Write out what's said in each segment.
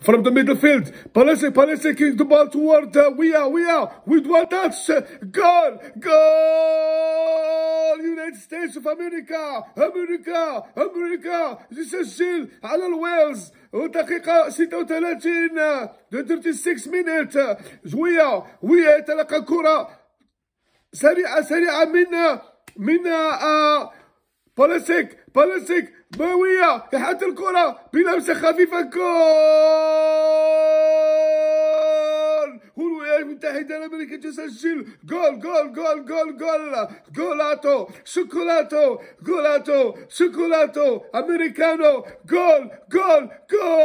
from the midfield, field. Palace, Palace kicks the ball toward uh, we are, we are, with one touch, goal, goal, United States of America, America, America, This is Jill, على Wells. والدقيقة uh, 36 36 مينيت جوية ويتلقى كرة سريعة سريعة من من آه بلسك بلسك ماوية يحط الكرة بلمسة خفيفة جول والولايات المتحدة الأمريكية تسجل جول جول جول جول جول جولاتو شوكولاتو جولاتو شوكولاتو أمريكانو جول جول جول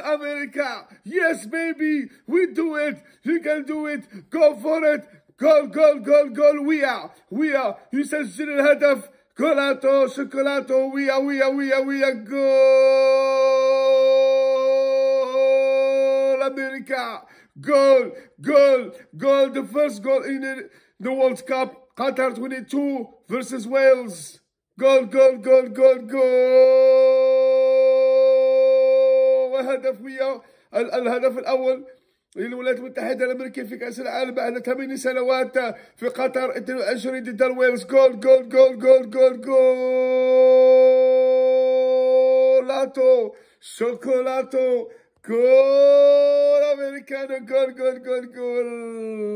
أمريكا يس بيبي وي دو إت يو كان دو إت جو فور إت Goal! Goal! Goal! Goal! we are, we are. You said يسجل الهدف كولاتو شوكولاتو we are, we are, we are, we are. Goal, America. Goal, goal, goal. The first goal in the World Cup. Qatar 22 versus Wales. Goal, goal, goal, goal, goal. goal! وهدف ويا الهدف الأول للولايات المتحدة الأمريكية في كأس العالم بعد ثمان سنوات في قطر 22 ضد الويلز جول جول جول جول جول جول شوكولاتو جول أمريكانو جول جول جول جول